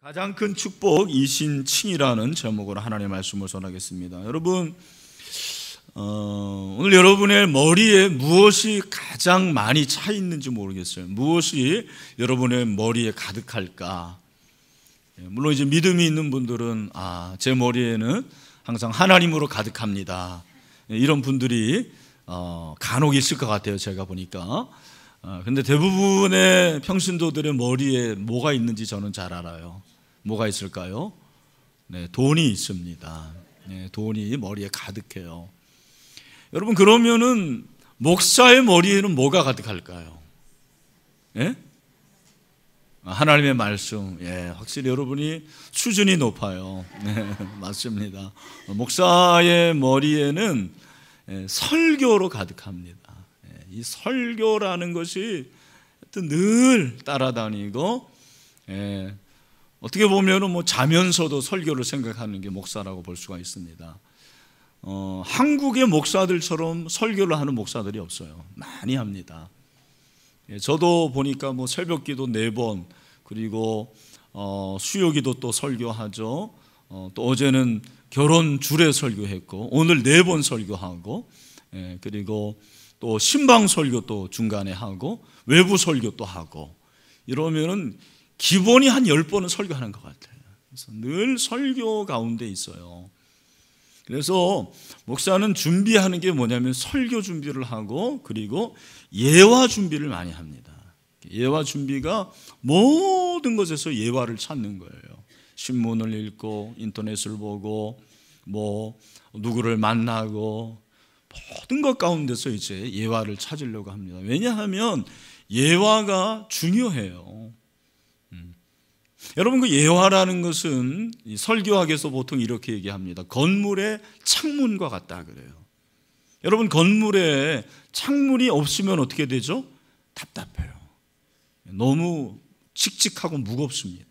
가장 큰 축복 이신칭이라는 제목으로 하나님의 말씀을 전하겠습니다. 여러분 어, 오늘 여러분의 머리에 무엇이 가장 많이 차 있는지 모르겠어요. 무엇이 여러분의 머리에 가득할까? 예, 물론 이제 믿음이 있는 분들은 아, 제 머리에는 항상 하나님으로 가득합니다. 예, 이런 분들이 어, 간혹 있을 것 같아요. 제가 보니까. 어, 근데 대부분의 평신도들의 머리에 뭐가 있는지 저는 잘 알아요. 뭐가 있을까요? 네, 돈이 있습니다. 네, 돈이 머리에 가득해요. 여러분 그러면은 목사의 머리에는 뭐가 가득할까요? 예? 아, 하나님의 말씀. 예, 확실히 여러분이 수준이 높아요. 네, 맞습니다. 목사의 머리에는 예, 설교로 가득합니다. 예, 이 설교라는 것이 늘 따라다니고 예, 어떻게 보면은 뭐 자면서도 설교를 생각하는 게 목사라고 볼 수가 있습니다. 어, 한국의 목사들처럼 설교를 하는 목사들이 없어요. 많이 합니다. 예, 저도 보니까 뭐 새벽 기도 네 번, 그리고 어, 수요 기도 또 설교하죠. 어, 또 어제는 결혼 주례 설교했고, 오늘 네 번 설교하고, 예, 그리고 또 신방 설교 또 중간에 하고, 외부 설교 또 하고, 이러면은 기본이 한 10번은 설교하는 것 같아요. 그래서 늘 설교 가운데 있어요. 그래서 목사는 준비하는 게 뭐냐면 설교 준비를 하고 그리고 예화 준비를 많이 합니다. 예화 준비가 모든 것에서 예화를 찾는 거예요. 신문을 읽고 인터넷을 보고 뭐 누구를 만나고 모든 것 가운데서 이제 예화를 찾으려고 합니다. 왜냐하면 예화가 중요해요. 여러분 그 예화라는 것은 설교학에서 보통 이렇게 얘기합니다. 건물의 창문과 같다 그래요. 여러분 건물에 창문이 없으면 어떻게 되죠? 답답해요. 너무 칙칙하고 무겁습니다.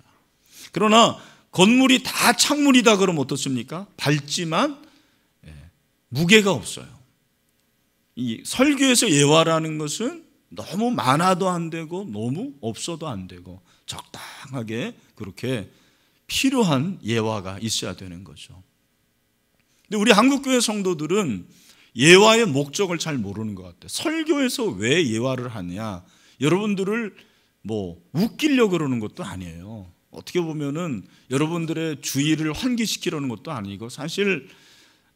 그러나 건물이 다 창문이다 그러면 어떻습니까? 밝지만 예, 무게가 없어요. 이 설교에서 예화라는 것은 너무 많아도 안 되고 너무 없어도 안 되고 적당하게 그렇게 필요한 예화가 있어야 되는 거죠. 근데 우리 한국교회 성도들은 예화의 목적을 잘 모르는 것 같아요. 설교에서 왜 예화를 하냐. 여러분들을 뭐 웃기려고 그러는 것도 아니에요. 어떻게 보면은 여러분들의 주의를 환기시키려는 것도 아니고 사실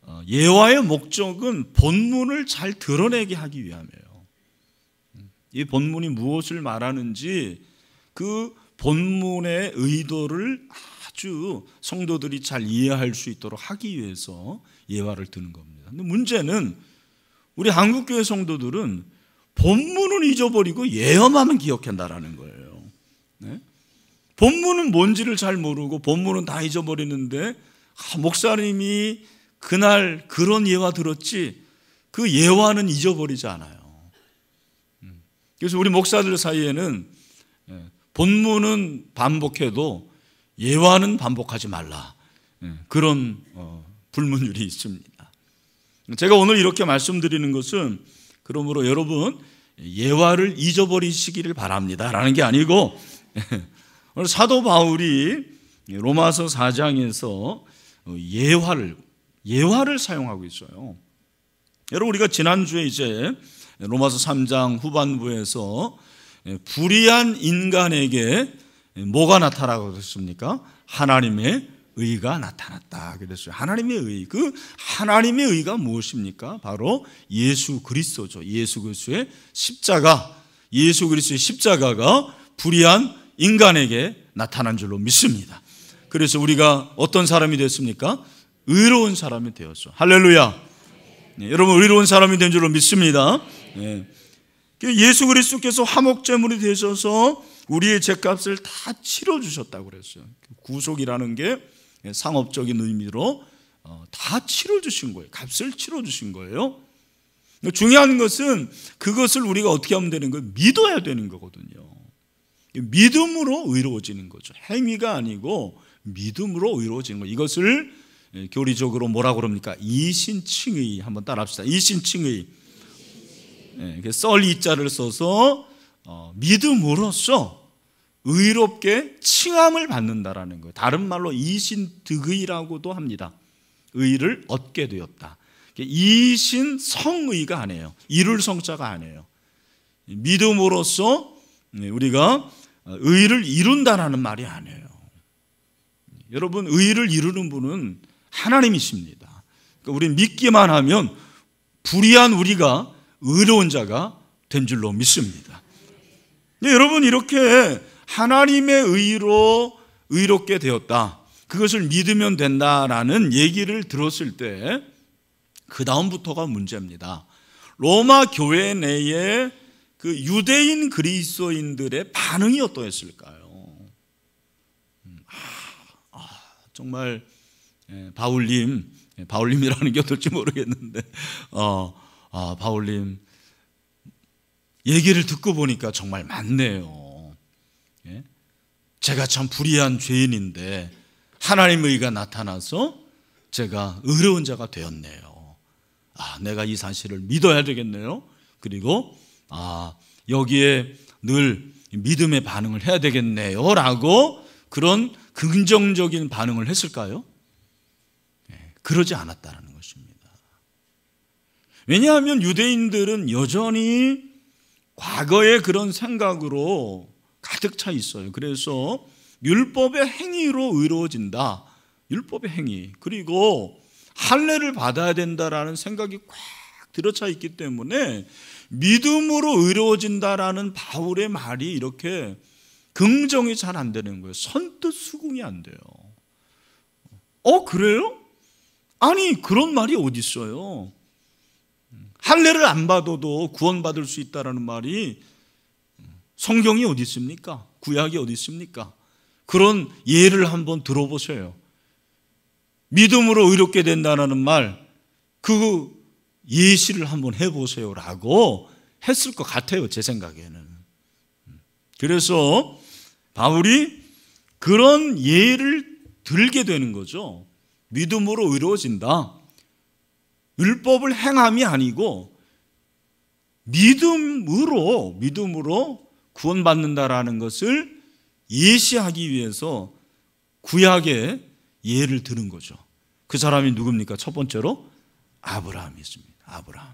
어, 예화의 목적은 본문을 잘 드러내게 하기 위함이에요. 음, 이 본문이 무엇을 말하는지 그 본문의 의도를 아주 성도들이 잘 이해할 수 있도록 하기 위해서 예화를 드는 겁니다. 근데 문제는 우리 한국교회 성도들은 본문은 잊어버리고 예화만 기억한다라는 거예요. 네? 본문은 뭔지를 잘 모르고 본문은 다 잊어버리는데 아, 목사님이 그날 그런 예화 들었지 그 예화는 잊어버리지 않아요. 음. 그래서 우리 목사들 사이에는 본문은 반복해도 예화는 반복하지 말라. 예, 그런 어, 불문율이 있습니다. 제가 오늘 이렇게 말씀드리는 것은 그러므로 여러분 예화를 잊어버리시기를 바랍니다. 라는 게 아니고 예, 사도 바울이 로마서 4장에서 어, 예화를 예화를 사용하고 있어요. 여러분 우리가 지난주에 이제 로마서 3장 후반부에서 예, 불의한 인간에게 뭐가 나타나고 있습니까 하나님의 의가 나타났다 그랬어요. 하나님의 의. 그 하나님의 의가 무엇입니까? 바로 예수 그리스도죠. 예수 그리스도의 십자가. 예수 그리스도의 십자가가 불의한 인간에게 나타난 줄로 믿습니다. 그래서 우리가 어떤 사람이 됐습니까? 의로운 사람이 되었죠. 할렐루야. 네, 여러분 의로운 사람이 된 줄로 믿습니다. 네. 그 예수 그리스도께서 화목제물이 되셔서 우리의 죄값을 다 치러 주셨다고 그랬어요. 구속이라는 게 상업적인 의미로 어, 다 치러 주신 거예요. 값을 치러 주신 거예요. 중요한 것은 그것을 우리가 어떻게 하면 되는 거예요? 믿어야 되는 거거든요. 믿음으로 의로워지는 거죠. 행위가 아니고 믿음으로 의로워지는 거. 예요 이것을 교리적으로 뭐라 고 그럽니까? 이신칭의 한번 따라합시다. 이신칭의 예, 썰 이자를 써서 어, 믿음으로써 의롭게 칭함을 받는다라는 거예요. 다른 말로 이신득의라고도 합니다. 의를 얻게 되었다. 이신 성의가 아니에요. 이룰 성자가 아니에요. 믿음으로써 음, 우리가 의를 이룬다라는 말이 아니에요. 여러분 의를 이루는 분은 하나님이십니다. 그러니까 우리 믿기만 하면 불의한 우리가 의로운 자가 된 줄로 믿습니다. 네, 여러분 이렇게 하나님의 의로 의롭게 되었다. 그것을 믿으면 된다라는 얘기를 들었을 때 그 다음부터가 문제입니다. 로마 교회 내에 그 유대인 그리스도인들의 반응이 어떠했을까요? 음, 아, 아, 정말 예, 바울님, 예, 바울님이라는 게 어떨지 모르겠는데, 어, 아, 바울님 얘기를 듣고 보니까 정말 맞네요. 예? 제가 참 불의한 죄인인데 하나님의 의가 나타나서 제가 의로운 자가 되었네요. 아, 내가 이 사실을 믿어야 되겠네요. 그리고 아, 여기에 늘 믿음의 반응을 해야 되겠네요라고 그런 긍정적인 반응을 했을까요? 예, 그러지 않았다는 왜냐하면 유대인들은 여전히 과거의 그런 생각으로 가득 차 있어요. 그래서 율법의 행위로 의로워진다. 율법의 행위. 그리고 할례를 받아야 된다라는 생각이 꽉 들어차 있기 때문에 믿음으로 의로워진다라는 바울의 말이 이렇게 긍정이 잘 안 되는 거예요. 선뜻 수긍이 안 돼요. 어 그래요? 아니 그런 말이 어디 있어요? 할례를 안 받아도 구원받을 수 있다라는 말이 성경이 어디 있습니까? 구약이 어디 있습니까? 그런 예를 한번 들어보세요. 믿음으로 의롭게 된다는 말, 그 예시를 한번 해보세요라고 했을 것 같아요. 제 생각에는. 그래서 바울이 그런 예를 들게 되는 거죠. 믿음으로 의로워진다. 율법을 행함이 아니고 믿음으로 믿음으로 구원받는다라는 것을 예시하기 위해서 구약의 예를 드는 거죠. 그 사람이 누굽니까? 첫 번째로 아브라함이 있습니다. 아브라함.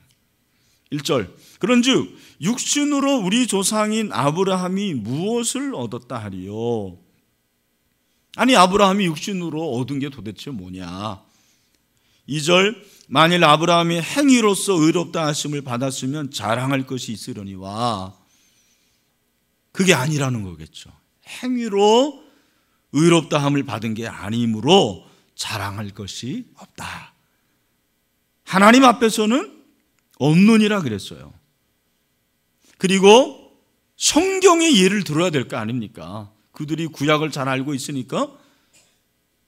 1절. 그런즉 육신으로 우리 조상인 아브라함이 무엇을 얻었다 하리요? 아니 아브라함이 육신으로 얻은 게 도대체 뭐냐? 2절 만일 아브라함이 행위로서 의롭다 하심을 받았으면 자랑할 것이 있으려니와 그게 아니라는 거겠죠. 행위로 의롭다 함을 받은 게 아니므로 자랑할 것이 없다. 하나님 앞에서는 없는이라 그랬어요. 그리고 성경의 예를 들어야 될 거 아닙니까? 그들이 구약을 잘 알고 있으니까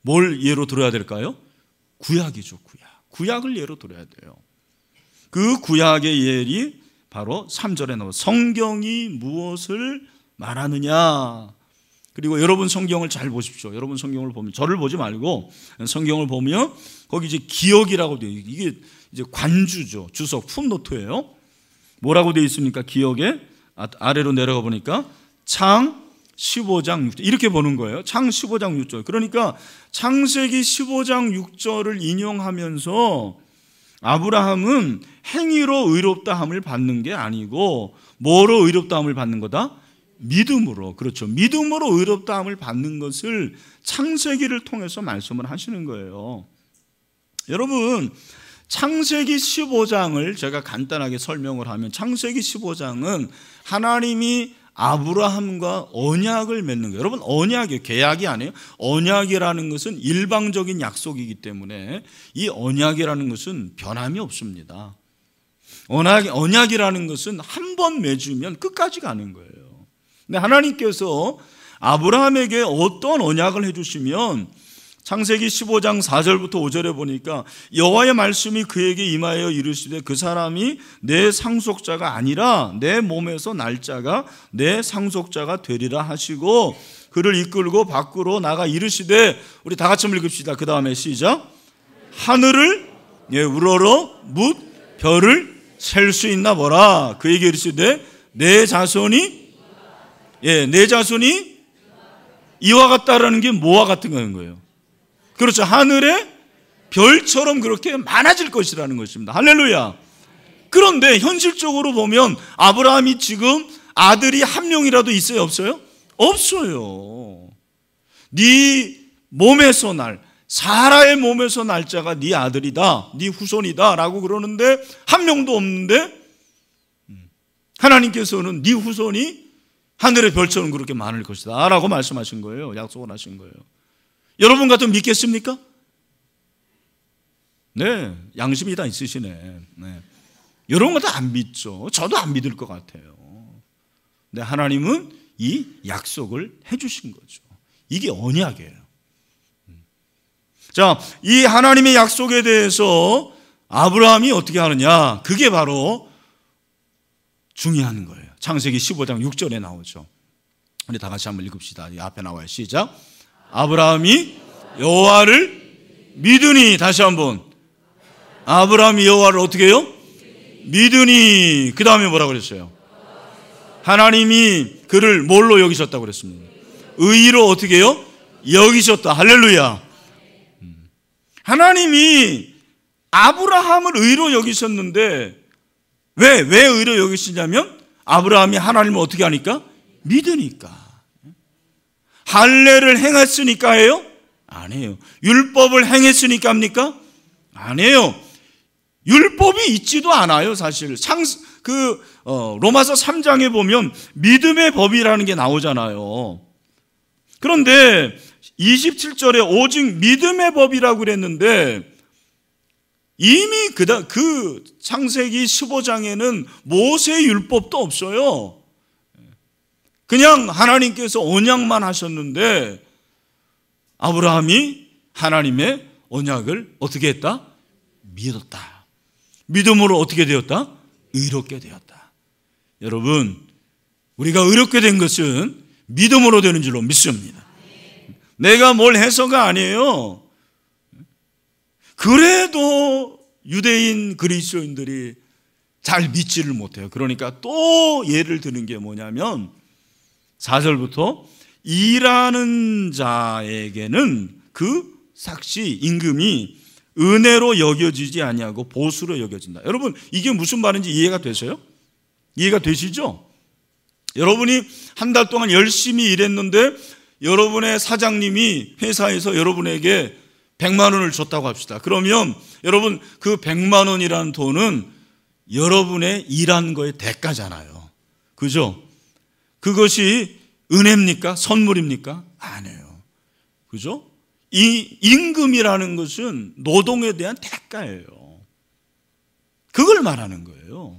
뭘 예로 들어야 될까요? 구약이죠, 구약. 구약을 예로 들어야 돼요. 그 구약의 예리 바로 3절에 나와 성경이 무엇을 말하느냐. 그리고 여러분 성경을 잘 보십시오. 여러분 성경을 보면 저를 보지 말고 성경을 보면 거기 이제 기억이라고 돼요. 이게 이제 관주죠. 주석 풋노트예요. 뭐라고 되 있습니까? 기억에 아, 아래로 내려가 보니까 창 15장 6절 이렇게 보는 거예요. 창 15장 6절. 그러니까 창세기 15장 6절을 인용하면서 아브라함은 행위로 의롭다함을 받는 게 아니고 뭐로 의롭다함을 받는 거다? 믿음으로. 그렇죠. 믿음으로 의롭다함을 받는 것을 창세기를 통해서 말씀을 하시는 거예요. 여러분, 창세기 15장을 제가 간단하게 설명을 하면 창세기 15장은 하나님이 아브라함과 언약을 맺는 거예요. 여러분 언약이 계약이 아니에요. 언약이라는 것은 일방적인 약속이기 때문에 이 언약이라는 것은 변함이 없습니다. 언약, 언약이라는 것은 한 번 맺으면 끝까지 가는 거예요. 근데 하나님께서 아브라함에게 어떤 언약을 해주시면 창세기 15장 4절부터 5절에 보니까 여호와의 말씀이 그에게 임하여 이르시되 그 사람이 내 상속자가 아니라 내 몸에서 날짜가 내 상속자가 되리라 하시고 그를 이끌고 밖으로 나가 이르시되 우리 다 같이 읽읍시다. 그 다음에 시작 하늘을 예, 우러러 묻 별을 셀 수 있나 보라 그에게 이르시되 내 자손이 예, 내 자손이 이와 같다라는 게 뭐와 같은 거인 거예요. 그렇죠. 하늘에 별처럼 그렇게 많아질 것이라는 것입니다. 할렐루야. 그런데 현실적으로 보면 아브라함이 지금 아들이 한 명이라도 있어요, 없어요? 없어요. 네 몸에서 날 사라의 몸에서 날짜가 네 아들이다, 네 후손이다라고 그러는데 한 명도 없는데 음, 하나님께서는 네 후손이 하늘의 별처럼 그렇게 많을 것이다라고 말씀하신 거예요, 약속을 하신 거예요. 여러분 같으면 믿겠습니까? 네, 양심이 다 있으시네. 네. 이런 거다안 믿죠. 저도 안 믿을 것 같아요. 근 하나님은 이 약속을 해주신 거죠. 이게 언약이에요. 자, 이 하나님의 약속에 대해서 아브라함이 어떻게 하느냐. 그게 바로 중요한 거예요. 창세기 15장 6절에 나오죠. 우리 다 같이 한번 읽읍시다. 앞에 나와요. 시작. 아브라함이 여호와를 믿으니 다시 한번 아브라함이 여호와를 어떻게 해요? 믿으니 그 다음에 뭐라고 그랬어요? 하나님이 그를 뭘로 여기셨다고 그랬습니다. 의의로 어떻게 해요? 여기셨다. 할렐루야. 하나님이 아브라함을 의로 여기셨는데 왜, 왜 의로 여기시냐면 아브라함이 하나님을 어떻게 하니까? 믿으니까. 할례를 행했으니까예요? 아니에요. 율법을 행했으니까 합니까? 아니에요. 율법이 있지도 않아요, 사실. 상, 그, 어, 로마서 3장에 보면 믿음의 법이라는 게 나오잖아요. 그런데 27절에 오직 믿음의 법이라고 그랬는데 이미 그, 그 창세기 15장에는 모세 율법도 없어요. 그냥 하나님께서 언약만 하셨는데 아브라함이 하나님의 언약을 어떻게 했다? 믿었다. 믿음으로 어떻게 되었다? 의롭게 되었다. 여러분, 우리가 의롭게 된 것은 믿음으로 되는 줄로 믿습니다. 내가 뭘 해서가 아니에요. 그래도 유대인 그리스도인들이 잘 믿지를 못해요. 그러니까 또 예를 드는 게 뭐냐면 4절부터 일하는 자에게는 그 삭시 임금이 은혜로 여겨지지 아니하고 보수로 여겨진다. 여러분 이게 무슨 말인지 이해가 되세요? 이해가 되시죠? 여러분이 한 달 동안 열심히 일했는데 여러분의 사장님이 회사에서 여러분에게 100만 원을 줬다고 합시다. 그러면 여러분 그 100만 원이라는 돈은 여러분의 일한 거의 대가잖아요. 그죠? 그것이 은혜입니까? 선물입니까? 아니에요. 그죠? 이 임금이라는 것은 노동에 대한 대가예요. 그걸 말하는 거예요.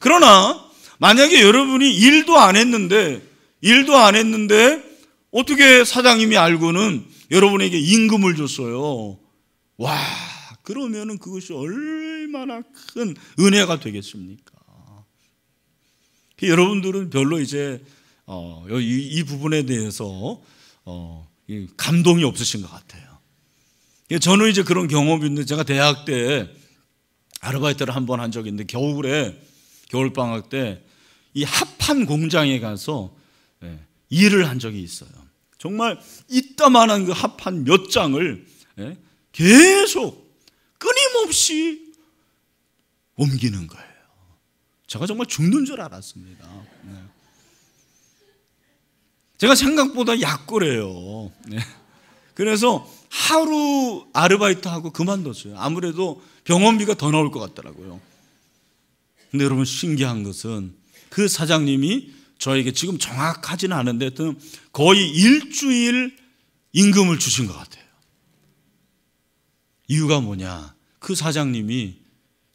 그러나 만약에 여러분이 일도 안 했는데 일도 안 했는데 어떻게 사장님이 알고는 여러분에게 임금을 줬어요. 와, 그러면은 그것이 얼마나 큰 은혜가 되겠습니까? 여러분들은 별로 이제 어, 이, 이, 부분에 대해서 어, 감동이 없으신 것 같아요. 예, 저는 이제 그런 경험이 있는데 제가 대학 때 아르바이트를 한 번 한 적이 있는데 겨울에 겨울방학 때 이 합판 공장에 가서 예, 일을 한 적이 있어요. 정말 이따만한 그 합판 몇 장을 예, 계속 끊임없이 옮기는 거예요. 제가 정말 죽는 줄 알았습니다. 네. 제가 생각보다 약골해요. 네. 그래서 하루 아르바이트 하고 그만뒀어요. 아무래도 병원비가 더 나올 것 같더라고요. 근데 여러분 신기한 것은 그 사장님이 저에게 지금 정확하지 않은데 거의 일주일 임금을 주신 것 같아요. 이유가 뭐냐? 그 사장님이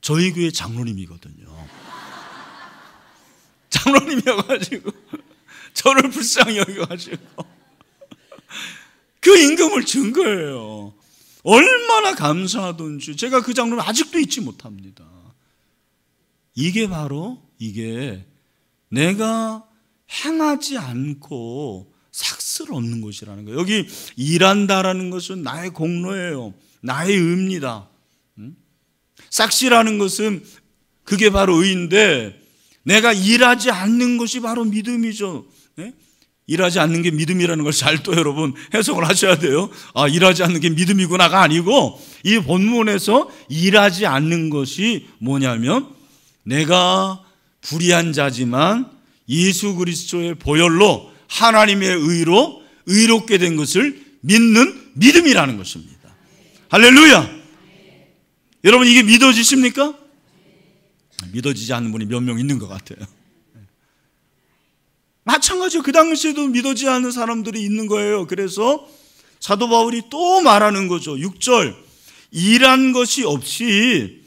저희 교회 장로님이거든요. 장로님이어가지고 저를 불쌍히 여겨가지고 그 임금을 준 거예요. 얼마나 감사하던지 제가 그장로를 아직도 잊지 못합니다. 이게 바로 이게 내가 행하지 않고 삭스를 얻는 것이라는 거예요. 여기 일한다라는 것은 나의 공로예요. 나의 의입니다. 음? 삭시라는 것은 그게 바로 의인데 내가 일하지 않는 것이 바로 믿음이죠. 네? 일하지 않는 게 믿음이라는 걸 잘 또 여러분 해석을 하셔야 돼요. 아, 일하지 않는 게 믿음이구나가 아니고 이 본문에서 일하지 않는 것이 뭐냐면 내가 불의한 자지만 예수 그리스도의 보혈로 하나님의 의로 의롭게 된 것을 믿는 믿음이라는 것입니다. 할렐루야. 여러분 이게 믿어지십니까? 믿어지지 않는 분이 몇 명 있는 것 같아요. 마찬가지로 그 당시에도 믿어지지 않는 사람들이 있는 거예요. 그래서 사도 바울이 또 말하는 거죠. 6절. 일한 것이 없이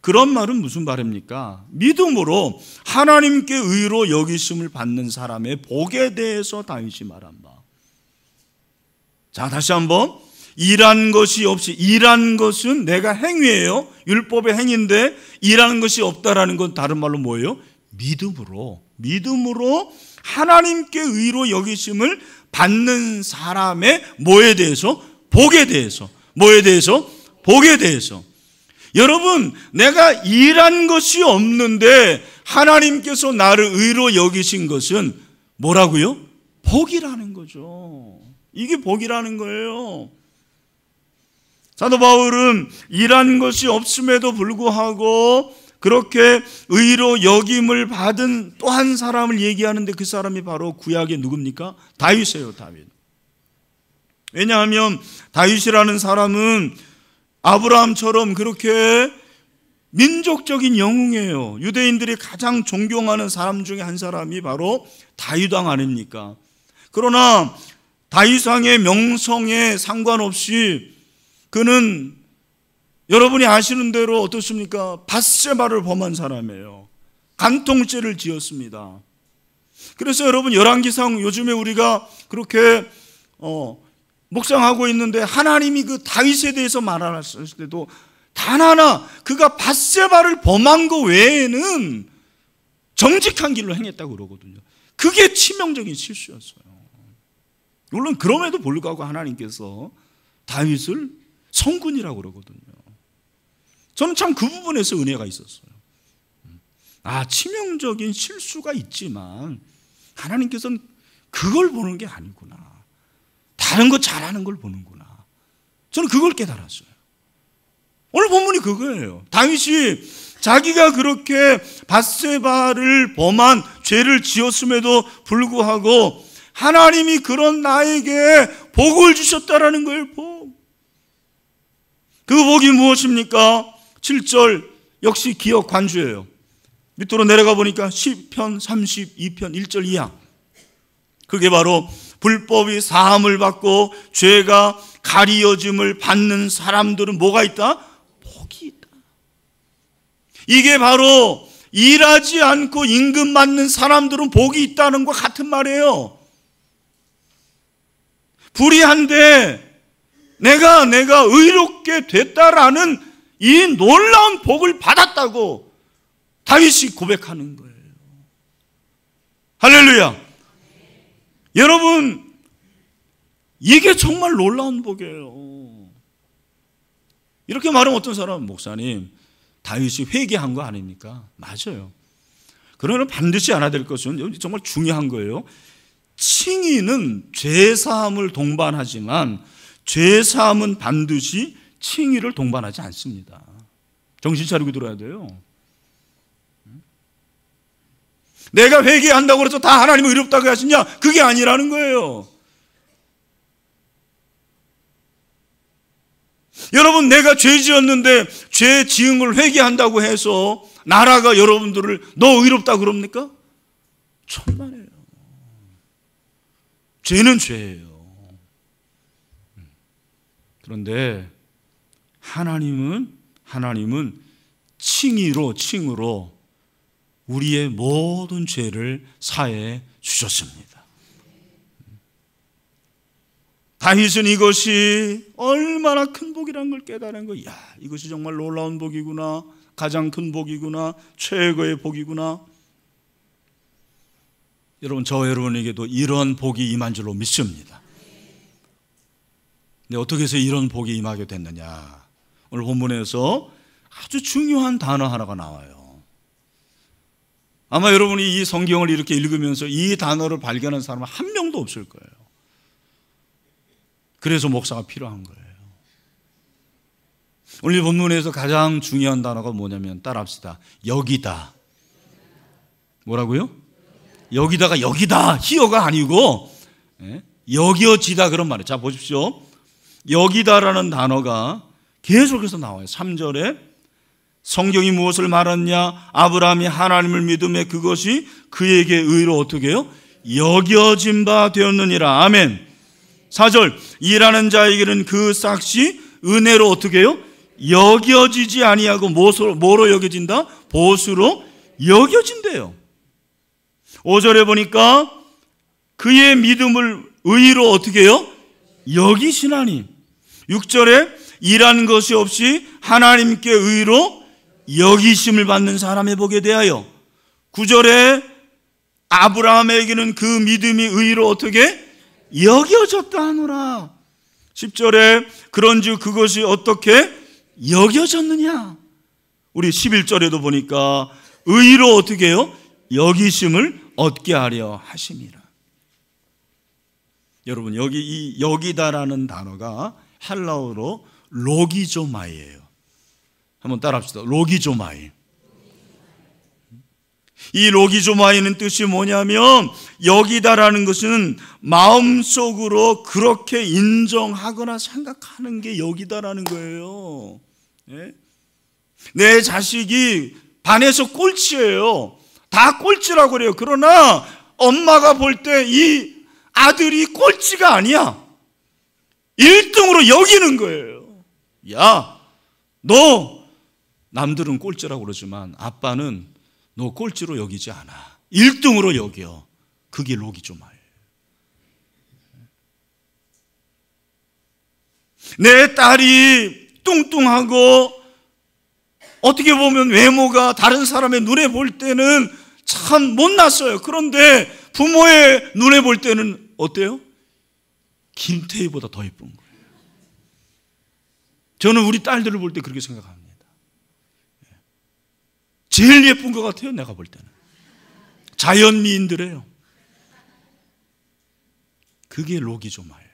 그런 말은 무슨 말입니까? 믿음으로 하나님께 의로 여기심을 받는 사람의 복에 대해서 다윗이 말한 바. 자, 다시 한번 일한 것이 없이 일한 것은 내가 행위예요. 율법의 행인데 일하 것이 없다라는 건 다른 말로 뭐예요? 믿음으로 믿음으로 하나님께 의로 여기심을 받는 사람의 뭐에 대해서 복에 대해서 뭐에 대해서 복에 대해서 여러분 내가 일한 것이 없는데 하나님께서 나를 의로 여기신 것은 뭐라고요? 복이라는 거죠. 이게 복이라는 거예요. 사도 바울은 일한 것이 없음에도 불구하고 그렇게 의로 여김을 받은 또 한 사람을 얘기하는데 그 사람이 바로 구약의 누굽니까? 다윗이에요, 다윗. 왜냐하면 다윗이라는 사람은 아브라함처럼 그렇게 민족적인 영웅이에요. 유대인들이 가장 존경하는 사람 중에 한 사람이 바로 다윗왕 아닙니까? 그러나 다윗왕의 명성에 상관없이 그는 여러분이 아시는 대로 어떻습니까? 바세바를 범한 사람이에요. 간통죄를 지었습니다. 그래서 여러분 열왕기상 요즘에 우리가 그렇게 어, 묵상하고 있는데 하나님이 그 다윗에 대해서 말하셨을 때도 단 하나 그가 바세바를 범한 거 외에는 정직한 길로 행했다고 그러거든요. 그게 치명적인 실수였어요. 물론 그럼에도 불구하고 하나님께서 다윗을 성군이라고 그러거든요. 저는 참 그 부분에서 은혜가 있었어요. 아, 치명적인 실수가 있지만 하나님께서는 그걸 보는 게 아니구나. 다른 거 잘하는 걸 보는구나. 저는 그걸 깨달았어요. 오늘 본문이 그거예요. 다윗 자기가 그렇게 바세바를 범한 죄를 지었음에도 불구하고 하나님이 그런 나에게 복을 주셨다라는 걸 복. 그 복이 무엇입니까? 7절 역시 기억 관주예요. 밑으로 내려가 보니까 10편, 32편, 1절 이하. 그게 바로 불법이 사함을 받고 죄가 가리어짐을 받는 사람들은 뭐가 있다? 복이 있다. 이게 바로 일하지 않고 임금 받는 사람들은 복이 있다는 것 같은 말이에요. 불의한데 내가 내가 의롭게 됐다라는 이 놀라운 복을 받았다고 다윗이 고백하는 거예요. 할렐루야. 여러분 이게 정말 놀라운 복이에요. 이렇게 말하면 어떤 사람 목사님 다윗이 회개한 거 아닙니까? 맞아요. 그러면 반드시 알아야 될 것은 정말 중요한 거예요. 칭의는 죄사함을 동반하지만 죄 사함은 반드시 칭의를 동반하지 않습니다. 정신 차리고 들어야 돼요. 내가 회개한다고 해서 다 하나님을 의롭다고 하시냐? 그게 아니라는 거예요. 여러분, 내가 죄 지었는데 죄 지은 걸 회개한다고 해서 나라가 여러분들을 너 의롭다 그럽니까? 천만에요. 죄는 죄예요. 그런데 하나님은 하나님은 칭의로 칭으로 우리의 모든 죄를 사해 주셨습니다. 다윗은 이것이 얼마나 큰 복이라는 걸 깨달은 거. 야, 이것이 정말 놀라운 복이구나. 가장 큰 복이구나. 최고의 복이구나. 여러분 저 여러분에게도 이런 복이 임한 줄로 믿습니다. 근데 네, 어떻게 해서 이런 복이 임하게 됐느냐? 오늘 본문에서 아주 중요한 단어 하나가 나와요. 아마 여러분이 이 성경을 이렇게 읽으면서 이 단어를 발견한 사람은 한 명도 없을 거예요. 그래서 목사가 필요한 거예요. 오늘 본문에서 가장 중요한 단어가 뭐냐면 따라합시다. 여기다. 뭐라고요? 여기다가 여기다 히어가 아니고 예? 여겨지다 그런 말이에요. 자 보십시오. 여기다라는 단어가 계속해서 나와요. 3절에 성경이 무엇을 말하느냐? 아브라함이 하나님을 믿음에 그것이 그에게 의로 어떻게 해요 여겨진 바 되었느니라. 아멘. 4절 일하는 자에게는 그 싹시 은혜로 어떻게 해요 여겨지지 아니하고 뭐로, 뭐로 여겨진다? 보수로 여겨진대요. 5절에 보니까 그의 믿음을 의로 어떻게 해요 여기시나니 6절에 일한 것이 없이 하나님께 의로 여기심을 받는 사람의 보게 되하여 9절에 아브라함에게는 그 믿음이 의로 어떻게 여겨졌다 하노라 10절에 그런즉 그것이 어떻게 여겨졌느냐 우리 11절에도 보니까 의로 어떻게 해요? 여기심을 얻게 하려 하십니라 여러분 여기 이 여기다라는 단어가 헬라어로 로기조마이예요. 한번 따라합시다. 로기조마이. 이 로기조마이는 뜻이 뭐냐면 여기다라는 것은 마음속으로 그렇게 인정하거나 생각하는 게 여기다라는 거예요. 네? 내 자식이 반에서 꼴찌예요. 다 꼴찌라고 그래요. 그러나 엄마가 볼때이 아들이 꼴찌가 아니야. 1등으로 여기는 거예요. 야, 너 남들은 꼴찌라고 그러지만 아빠는 너 꼴찌로 여기지 않아. 1등으로 여겨. 그게 로기조말. 내 딸이 뚱뚱하고 어떻게 보면 외모가 다른 사람의 눈에 볼 때는 참 못났어요. 그런데 부모의 눈에 볼 때는 어때요? 김태희보다 더 예쁜 거예요. 저는 우리 딸들을 볼 때 그렇게 생각합니다. 예. 제일 예쁜 것 같아요, 내가 볼 때는. 자연 미인들에요. 그게 로기조 말이에요.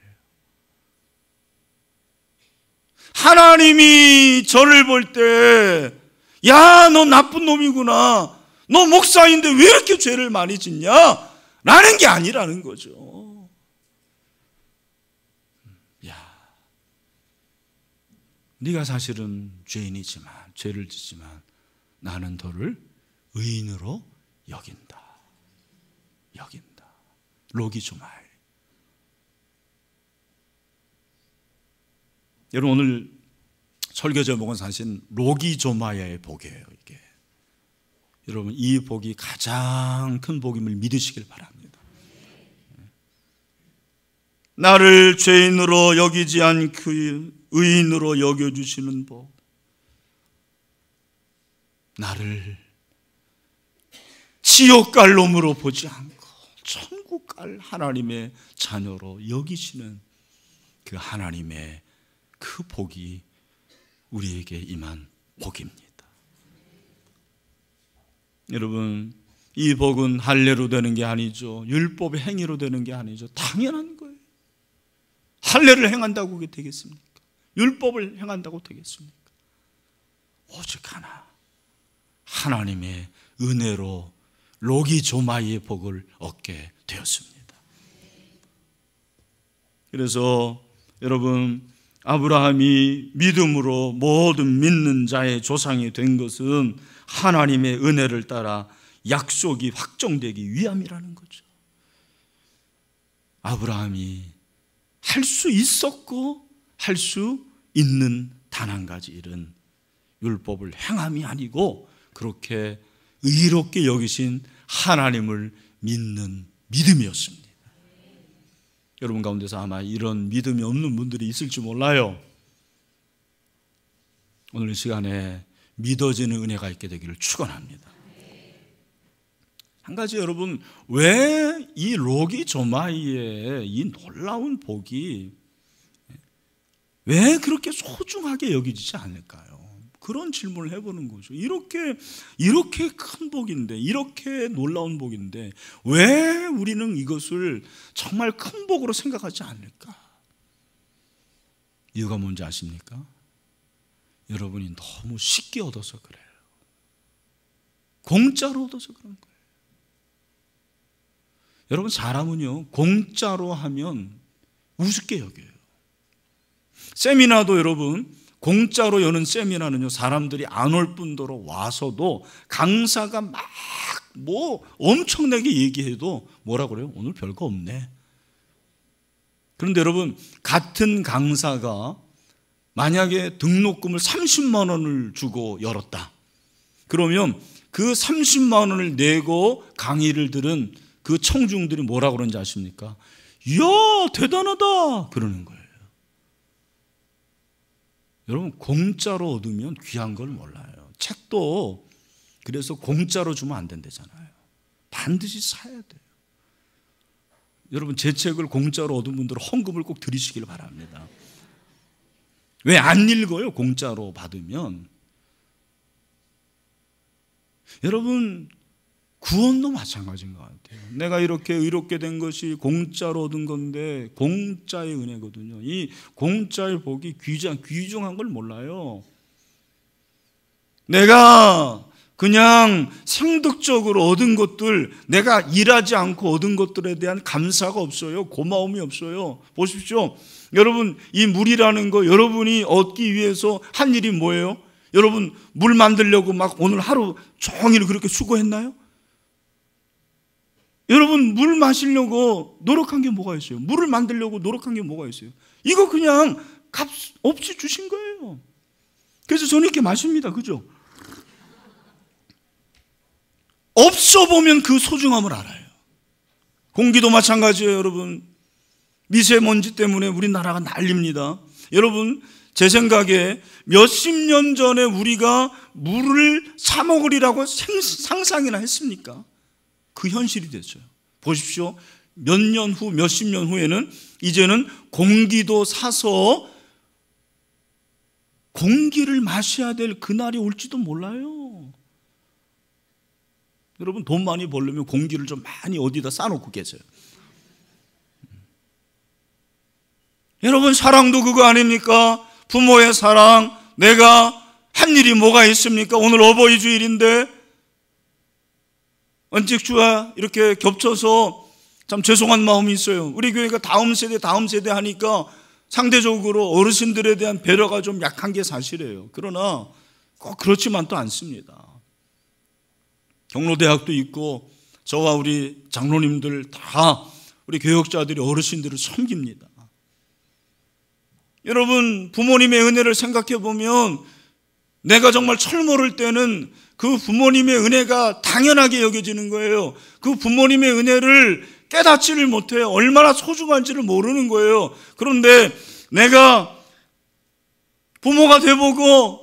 하나님이 저를 볼 때, 야, 너 나쁜 놈이구나. 너 목사인데 왜 이렇게 죄를 많이 짓냐? 라는 게 아니라는 거죠. 음, 야, 네가 사실은 죄인이지만 죄를 짓지만 나는 너를 의인으로 여긴다. 여긴다. 로기조말. 여러분 오늘 설교 제목은 사실 로기조마야의 복이에요. 이게 여러분 이 복이 가장 큰 복임을 믿으시길 바랍니다. 나를 죄인으로 여기지 않고 그 의인으로 여겨 주시는 복. 나를 지옥 갈 놈으로 보지 않고 천국 갈 하나님의 자녀로 여기시는 그 하나님의 그 복이 우리에게 임한 복입니다. 여러분 이 복은 할례로 되는 게 아니죠. 율법 행위로 되는 게 아니죠. 당연한 거예요. 할례를 행한다고 그게 되겠습니까? 율법을 행한다고 되겠습니까? 오직 하나 하나님의 은혜로 로기조마이의 복을 얻게 되었습니다. 그래서 여러분 아브라함이 믿음으로 모든 믿는 자의 조상이 된 것은 하나님의 은혜를 따라 약속이 확정되기 위함이라는 거죠. 아브라함이 할 수 있었고 할 수 있는 단 한 가지 일은 율법을 행함이 아니고 그렇게 의롭게 여기신 하나님을 믿는 믿음이었습니다. 여러분 가운데서 아마 이런 믿음이 없는 분들이 있을지 몰라요. 오늘 이 시간에 믿어지는 은혜가 있게 되기를 축원합니다. 한 가지 여러분 왜 이 로기 조마이의 이 놀라운 복이 왜 그렇게 소중하게 여겨지지 않을까요? 그런 질문을 해보는 거죠. 이렇게 이렇게 큰 복인데 이렇게 놀라운 복인데 왜 우리는 이것을 정말 큰 복으로 생각하지 않을까? 이유가 뭔지 아십니까? 여러분이 너무 쉽게 얻어서 그래요. 공짜로 얻어서 그런 거예요. 여러분, 사람은요, 공짜로 하면 우습게 여겨요. 세미나도 여러분, 공짜로 여는 세미나는요, 사람들이 안 올 뿐더러 와서도 강사가 막 뭐 엄청나게 얘기해도 뭐라 그래요? 오늘 별거 없네. 그런데 여러분, 같은 강사가 만약에 등록금을 30만 원을 주고 열었다. 그러면 그 30만 원을 내고 강의를 들은 그 청중들이 뭐라 그런지 아십니까? 이야, 대단하다! 그러는 거예요. 여러분, 공짜로 얻으면 귀한 걸 몰라요. 책도 그래서 공짜로 주면 안 된다잖아요. 반드시 사야 돼요. 여러분, 제 책을 공짜로 얻은 분들은 헌금을 꼭 드리시길 바랍니다. 왜안 읽어요? 공짜로 받으면. 여러분, 구원도 마찬가지인 것 같아요. 내가 이렇게 의롭게 된 것이 공짜로 얻은 건데, 공짜의 은혜거든요. 이 공짜의 복이 귀장, 귀중한 걸 몰라요. 내가 그냥 생득적으로 얻은 것들, 내가 일하지 않고 얻은 것들에 대한 감사가 없어요. 고마움이 없어요. 보십시오. 여러분, 이 물이라는 거 여러분이 얻기 위해서 한 일이 뭐예요? 여러분, 물 만들려고 막 오늘 하루 종일 그렇게 수고했나요? 여러분, 물 마시려고 노력한 게 뭐가 있어요? 물을 만들려고 노력한 게 뭐가 있어요? 이거 그냥 값 없이 주신 거예요. 그래서 저는 이렇게 마십니다. 그죠? 없어 보면 그 소중함을 알아요. 공기도 마찬가지예요, 여러분. 미세먼지 때문에 우리나라가 난립니다. 여러분, 제 생각에 몇십 년 전에 우리가 물을 사먹으리라고 상상이나 했습니까? 그 현실이 됐어요. 보십시오. 몇 년 후, 몇십 년 후에는 이제는 공기도 사서 공기를 마셔야 될 그날이 올지도 몰라요. 여러분 돈 많이 벌려면 공기를 좀 많이 어디다 싸놓고 계세요. 여러분 사랑도 그거 아닙니까? 부모의 사랑, 내가 한 일이 뭐가 있습니까? 오늘 어버이 주일인데 언칙주와 이렇게 겹쳐서 참 죄송한 마음이 있어요. 우리 교회가 다음 세대 다음 세대 하니까 상대적으로 어르신들에 대한 배려가 좀 약한 게 사실이에요. 그러나 꼭 그렇지만 또 않습니다. 경로대학도 있고 저와 우리 장로님들 다 우리 교육자들이 어르신들을 섬깁니다. 여러분, 부모님의 은혜를 생각해 보면 내가 정말 철모를 때는 그 부모님의 은혜가 당연하게 여겨지는 거예요. 그 부모님의 은혜를 깨닫지를 못해 얼마나 소중한지를 모르는 거예요. 그런데 내가 부모가 돼보고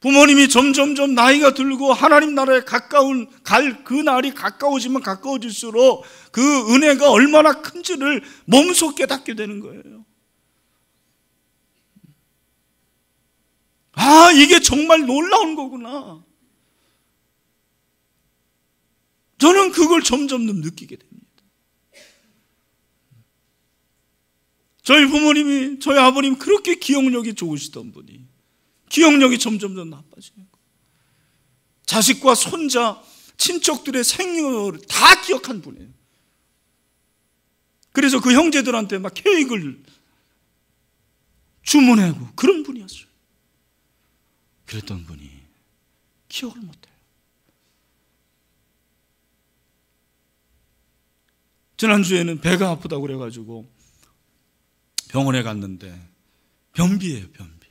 부모님이 점점점 나이가 들고 하나님 나라에 가까운 갈 그 날이 가까워지면 가까워질수록 그 은혜가 얼마나 큰지를 몸소 깨닫게 되는 거예요. 아, 이게 정말 놀라운 거구나. 저는 그걸 점점 느끼게 됩니다. 저희 부모님이, 저희 아버님 그렇게 기억력이 좋으시던 분이 기억력이 점점 더 나빠지는 거. 자식과 손자, 친척들의 생년을 다 기억한 분이에요. 그래서 그 형제들한테 막 케이크를 주문하고 그런 분이었어요. 그랬던 분이 기억을 못해요. 지난주에는 배가 아프다고 그래가지고 병원에 갔는데 변비예요, 변비.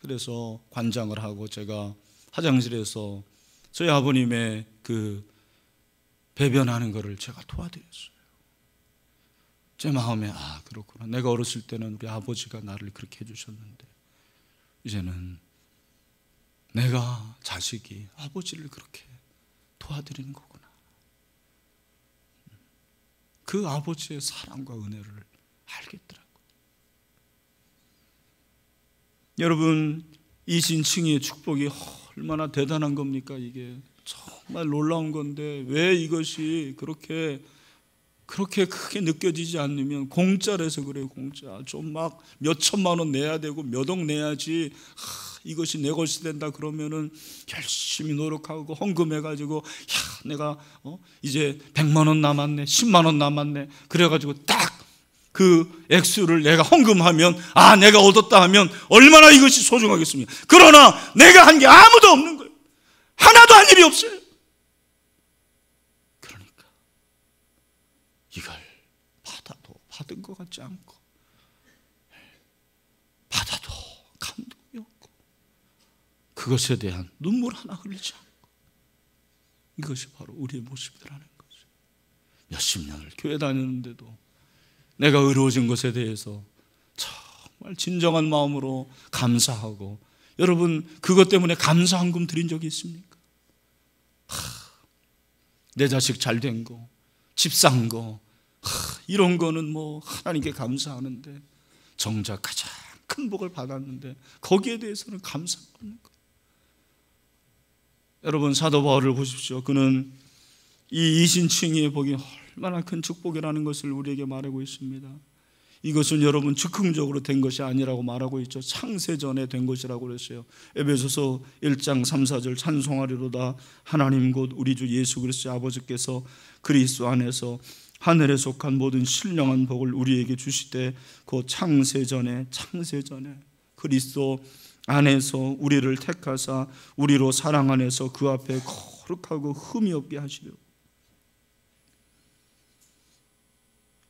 그래서 관장을 하고 제가 화장실에서 저희 아버님의 그 배변하는 것을 제가 도와드렸어요. 제 마음에 아 그렇구나. 내가 어렸을 때는 우리 아버지가 나를 그렇게 해주셨는데 이제는 내가 자식이 아버지를 그렇게 도와드리는 거구나. 그 아버지의 사랑과 은혜를 알겠더라고. 여러분, 이진칭의 축복이 얼마나 대단한 겁니까? 이게 정말 놀라운 건데 왜 이것이 그렇게 그렇게 크게 느껴지지 않으면 공짜라서 그래요 공짜 좀 막몇 천만 원 내야 되고 몇 억 내야지 하, 이것이 내 것이 된다 그러면은 열심히 노력하고 헌금해가지고 야 내가 어? 이제 백만 원 남았네 십만 원 남았네 그래가지고 딱 그 액수를 내가 헌금하면 아 내가 얻었다 하면 얼마나 이것이 소중하겠습니까 그러나 내가 한 게 아무도 없는 거예요 하나도 한 일이 없어요 받은 것 같지 않고 받아도 감동이 없고 그것에 대한 눈물 하나 흘리지 않고 이것이 바로 우리의 모습이라는 거죠. 몇십 년을 교회 다녔는데도 내가 의로워진 것에 대해서 정말 진정한 마음으로 감사하고 여러분 그것 때문에 감사 한금 드린 적이 있습니까? 하, 내 자식 잘 된 거, 집 산 거, 이런 거는 뭐 하나님께 감사하는데 정작 가장 큰 복을 받았는데 거기에 대해서는 감사하는 것. 여러분 사도 바울을 보십시오. 그는 이 이신칭의의 복이 얼마나 큰 축복이라는 것을 우리에게 말하고 있습니다. 이것은 여러분 즉흥적으로 된 것이 아니라고 말하고 있죠. 창세전에 된 것이라고 그랬어요. 에베소서 1장 3, 4절 찬송하리로다 하나님 곧 우리 주 예수 그리스도 아버지께서 그리스도 안에서 하늘에 속한 모든 신령한 복을 우리에게 주시되 그 창세 전에 창세 전에 그리스도 안에서 우리를 택하사 우리로 사랑 안에서 그 앞에 거룩하고 흠이 없게 하시려.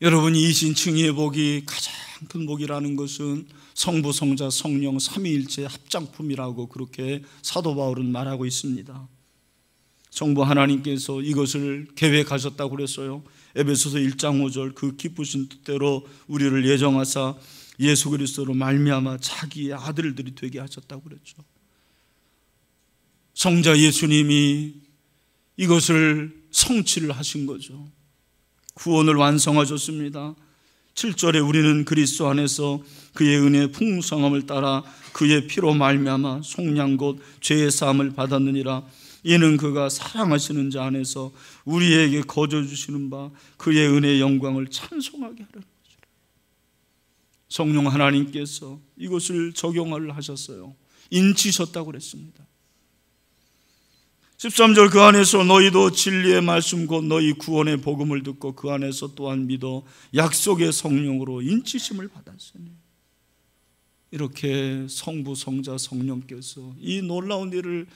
여러분 이 신칭의 복이 가장 큰 복이라는 것은 성부 성자 성령 삼위일체 합장품이라고 그렇게 사도 바울은 말하고 있습니다. 성부 하나님께서 이것을 계획하셨다고 그랬어요. 에베소서 1장 5절 그 기쁘신 뜻대로 우리를 예정하사 예수 그리스도로 말미암아 자기의 아들들이 되게 하셨다고 그랬죠. 성자 예수님이 이것을 성취를 하신 거죠. 구원을 완성하셨습니다. 7절에 우리는 그리스도 안에서 그의 은혜 풍성함을 따라 그의 피로 말미암아 속량 곧 죄의 사함을 받았느니라 이는 그가 사랑하시는 자 안에서 우리에게 거저 주시는 바 그의 은혜의 영광을 찬송하게 하는 것이라. 성령 하나님께서 이것을 적용을 하셨어요. 인치셨다고 그랬습니다. 13절 그 안에서 너희도 진리의 말씀 곧 너희 구원의 복음을 듣고 그 안에서 또한 믿어 약속의 성령으로 인치심을 받았으니 이렇게 성부 성자 성령께서 이 놀라운 일을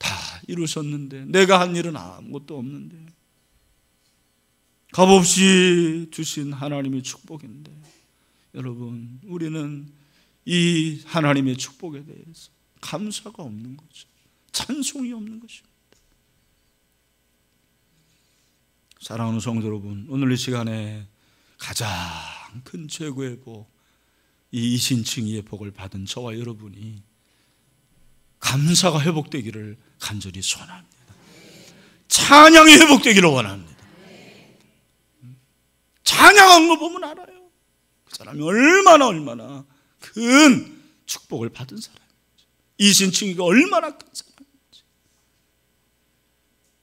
다 이루셨는데 내가 한 일은 아무것도 없는데 값없이 주신 하나님의 축복인데 여러분 우리는 이 하나님의 축복에 대해서 감사가 없는 거죠. 찬송이 없는 것입니다. 사랑하는 성도 여러분, 오늘 이 시간에 가장 큰 최고의 복, 이 이신칭의의 복을 받은 저와 여러분이 감사가 회복되기를 간절히 소원합니다. 찬양이 회복되기를 원합니다. 찬양한 거 보면 알아요. 그 사람이 얼마나 얼마나 큰 축복을 받은 사람인지, 이신칭이가 얼마나 큰 사람인지.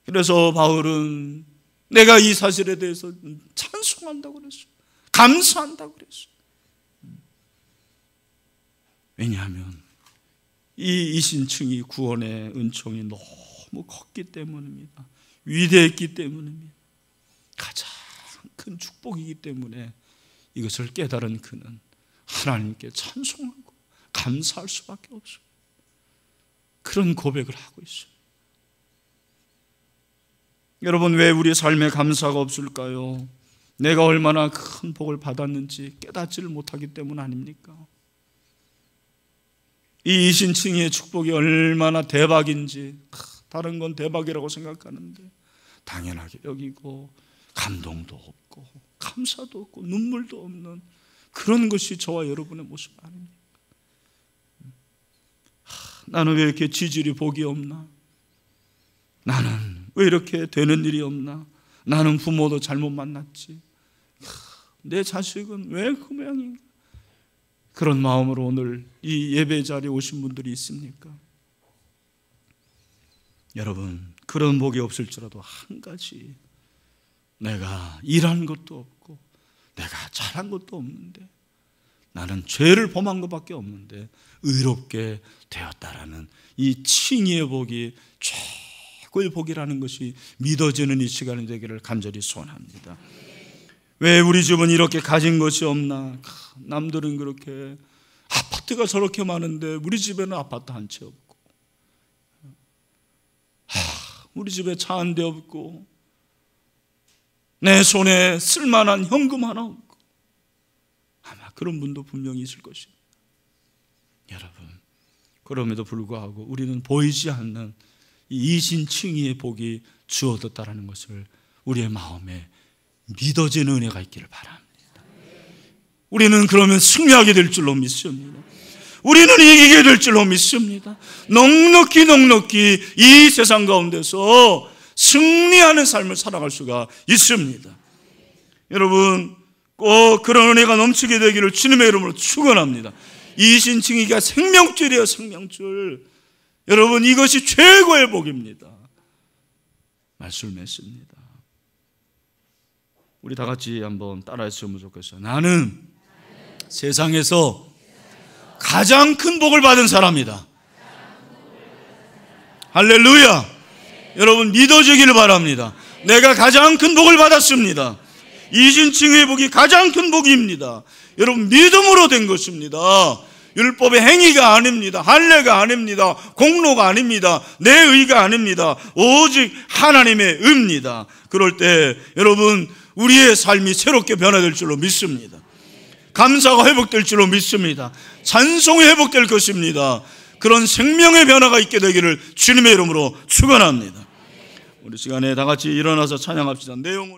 그래서 바울은 내가 이 사실에 대해서 찬송한다고 그랬어. 감사한다고 그랬어. 왜냐하면 이 이신층이 구원의 은총이 너무 컸기 때문입니다. 위대했기 때문입니다. 가장 큰 축복이기 때문에 이것을 깨달은 그는 하나님께 찬송하고 감사할 수밖에 없습니다 그런 고백을 하고 있습니다 여러분, 왜 우리 삶에 감사가 없을까요? 내가 얼마나 큰 복을 받았는지 깨닫지를 못하기 때문 아닙니까? 이 이신칭의 축복이 얼마나 대박인지 다른 건 대박이라고 생각하는데 당연하게 여기고 감동도 없고 감사도 없고 눈물도 없는 그런 것이 저와 여러분의 모습 아닙니까? 나는 왜 이렇게 지질이 복이 없나? 나는 왜 이렇게 되는 일이 없나? 나는 부모도 잘못 만났지. 내 자식은 왜 그 모양인가? 그런 마음으로 오늘 이 예배 자리에 오신 분들이 있습니까? 여러분, 그런 복이 없을지라도 한 가지 내가 일한 것도 없고 내가 잘한 것도 없는데 나는 죄를 범한 것밖에 없는데 의롭게 되었다라는 이 칭의의 복이 최고의 복이라는 것이 믿어지는 이 시간이 되기를 간절히 소원합니다. 왜 우리 집은 이렇게 가진 것이 없나? 남들은 그렇게 아파트가 저렇게 많은데 우리 집에는 아파트 한 채 없고, 하, 우리 집에 차 한 대 없고, 내 손에 쓸만한 현금 하나 없고, 아마 그런 분도 분명히 있을 것입니다. 여러분, 그럼에도 불구하고 우리는 보이지 않는 이 이신칭의의 복이 주어졌다라는 것을 우리의 마음에 믿어지는 은혜가 있기를 바랍니다. 우리는 그러면 승리하게 될 줄로 믿습니다. 우리는 이기게 될 줄로 믿습니다. 넉넉히 넉넉히 이 세상 가운데서 승리하는 삶을 살아갈 수가 있습니다. 여러분 꼭 그런 은혜가 넘치게 되기를 주님의 이름으로 축원합니다. 이신칭이가 생명줄이에요, 생명줄. 여러분 이것이 최고의 복입니다. 말씀했습니다. 우리 다 같이 한번 따라했으면 좋겠어요. 나는 세상에서 가장 큰 복을 받은 사람이다. 할렐루야! 여러분 믿어주기를 바랍니다. 내가 가장 큰 복을 받았습니다. 이진칭의 복이 가장 큰 복입니다. 여러분 믿음으로 된 것입니다. 율법의 행위가 아닙니다. 할례가 아닙니다. 공로가 아닙니다. 내 의가 아닙니다. 오직 하나님의 의입니다. 그럴 때 여러분 우리의 삶이 새롭게 변화될 줄로 믿습니다. 감사가 회복될 줄로 믿습니다. 찬송이 회복될 것입니다. 그런 생명의 변화가 있게 되기를 주님의 이름으로 축원합니다. 우리 시간에 다 같이 일어나서 찬양합시다. 내용은